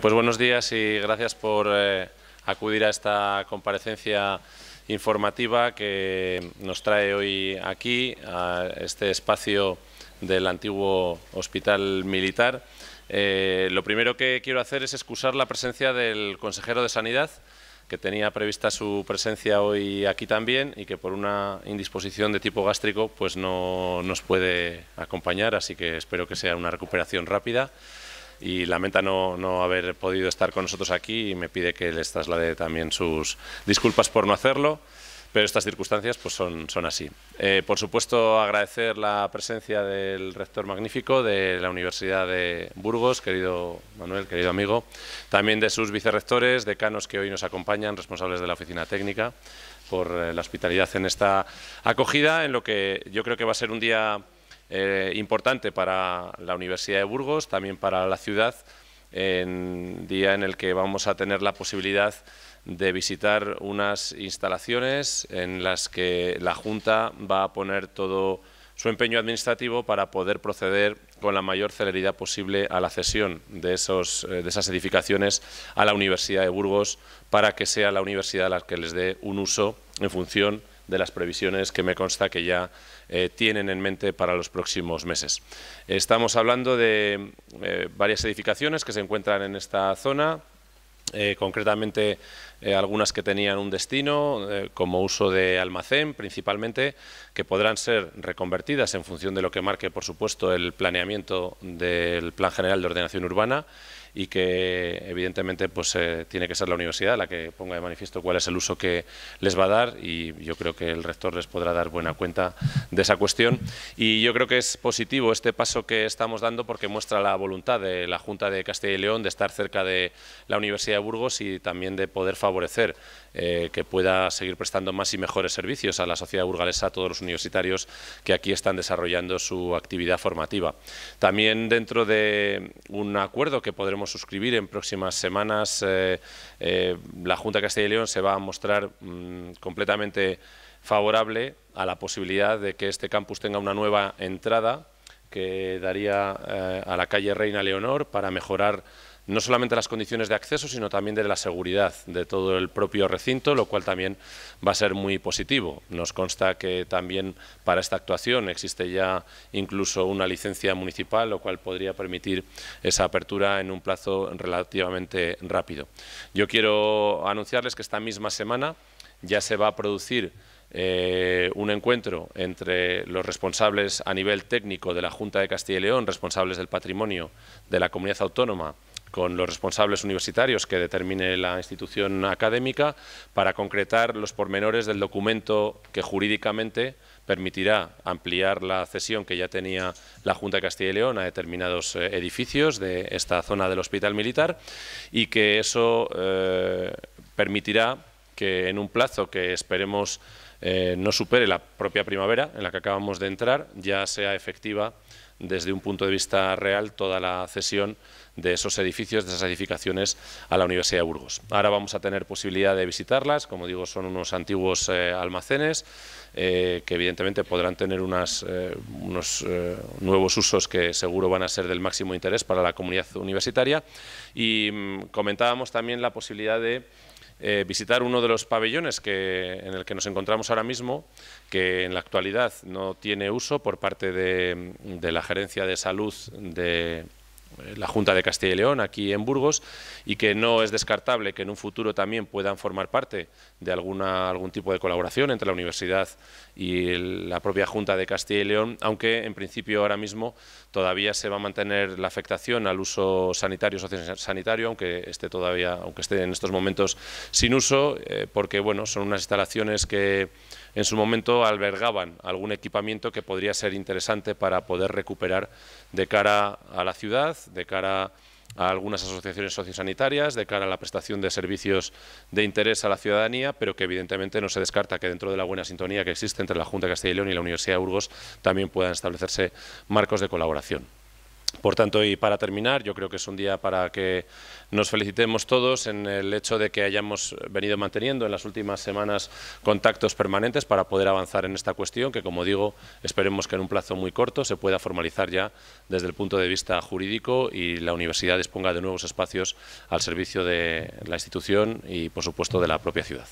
Pues buenos días y gracias por eh, acudir a esta comparecencia informativa que nos trae hoy aquí, a este espacio del antiguo hospital militar. Eh, lo primero que quiero hacer es excusar la presencia del consejero de Sanidad, que tenía prevista su presencia hoy aquí también y que por una indisposición de tipo gástrico pues no nos puede acompañar, así que espero que sea una recuperación rápida y lamenta no, no, haber podido estar con nosotros aquí y me pide que les traslade también sus disculpas por no hacerlo, pero estas circunstancias pues son, son así. Eh, por supuesto, agradecer la presencia del rector magnífico de la Universidad de Burgos, querido Manuel, querido amigo, también de sus vicerrectores, decanos que hoy nos acompañan, responsables de la oficina técnica, por eh, la hospitalidad en esta acogida, en lo que yo creo que va a ser un día eh, importante para la Universidad de Burgos, también para la ciudad, en día en el que vamos a tener la posibilidad de visitar unas instalaciones en las que la Junta va a poner todo su empeño administrativo para poder proceder con la mayor celeridad posible a la cesión de, eh, de esas edificaciones a la Universidad de Burgos para que sea la universidad la que les dé un uso en función de las previsiones que me consta que ya eh, tienen en mente para los próximos meses. Estamos hablando de eh, varias edificaciones que se encuentran en esta zona, eh, concretamente algunas que tenían un destino como uso de almacén principalmente, que podrán ser reconvertidas en función de lo que marque, por supuesto, el planeamiento del Plan General de Ordenación Urbana y que evidentemente pues eh, tiene que ser la universidad la que ponga de manifiesto cuál es el uso que les va a dar y yo creo que el rector les podrá dar buena cuenta de esa cuestión y yo creo que es positivo este paso que estamos dando porque muestra la voluntad de la Junta de Castilla y León de estar cerca de la Universidad de Burgos y también de poder favorecer eh, que pueda seguir prestando más y mejores servicios a la sociedad burgalesa, a todos los universitarios que aquí están desarrollando su actividad formativa. También dentro de un acuerdo que podremos suscribir en próximas semanas. Eh, eh, la Junta de Castilla y León se va a mostrar mm, completamente favorable a la posibilidad de que este campus tenga una nueva entrada que daría eh, a la calle Reina Leonor para mejorar no solamente las condiciones de acceso, sino también de la seguridad de todo el propio recinto, lo cual también va a ser muy positivo. Nos consta que también para esta actuación existe ya incluso una licencia municipal, lo cual podría permitir esa apertura en un plazo relativamente rápido. Yo quiero anunciarles que esta misma semana ya se va a producir eh, un encuentro entre los responsables a nivel técnico de la Junta de Castilla y León, responsables del patrimonio de la comunidad autónoma con los responsables universitarios que determine la institución académica para concretar los pormenores del documento que jurídicamente permitirá ampliar la cesión que ya tenía la Junta de Castilla y León a determinados eh, edificios de esta zona del Hospital Militar y que eso eh, permitirá que en un plazo que esperemos eh, no supere la propia primavera en la que acabamos de entrar, ya sea efectiva desde un punto de vista real toda la cesión de esos edificios, de esas edificaciones a la Universidad de Burgos. Ahora vamos a tener posibilidad de visitarlas, como digo, son unos antiguos eh, almacenes eh, que evidentemente podrán tener eh, unos nuevos usos que seguro van a ser del máximo interés para la comunidad universitaria y mm, comentábamos también la posibilidad de eh, visitar uno de los pabellones que, en el que nos encontramos ahora mismo, que en la actualidad no tiene uso por parte de la Gerencia de Salud de, eh, la Junta de Castilla y León aquí en Burgos y que no es descartable que en un futuro también puedan formar parte de alguna, algún tipo de colaboración entre la universidad y la propia Junta de Castilla y León, aunque en principio ahora mismo todavía se va a mantener la afectación al uso sanitario, sociosanitario, aunque esté todavía, aunque esté en estos momentos sin uso, eh, porque bueno, son unas instalaciones que en su momento albergaban algún equipamiento que podría ser interesante para poder recuperar de cara a la ciudad de cara a algunas asociaciones sociosanitarias, de cara a la prestación de servicios de interés a la ciudadanía, pero que evidentemente no se descarta que dentro de la buena sintonía que existe entre la Junta de Castilla y León y la Universidad de Burgos también puedan establecerse marcos de colaboración. Por tanto, y para terminar, yo creo que es un día para que nos felicitemos todos en el hecho de que hayamos venido manteniendo en las últimas semanas contactos permanentes para poder avanzar en esta cuestión, que como digo, esperemos que en un plazo muy corto se pueda formalizar ya desde el punto de vista jurídico y la universidad disponga de nuevos espacios al servicio de la institución y, por supuesto, de la propia ciudad.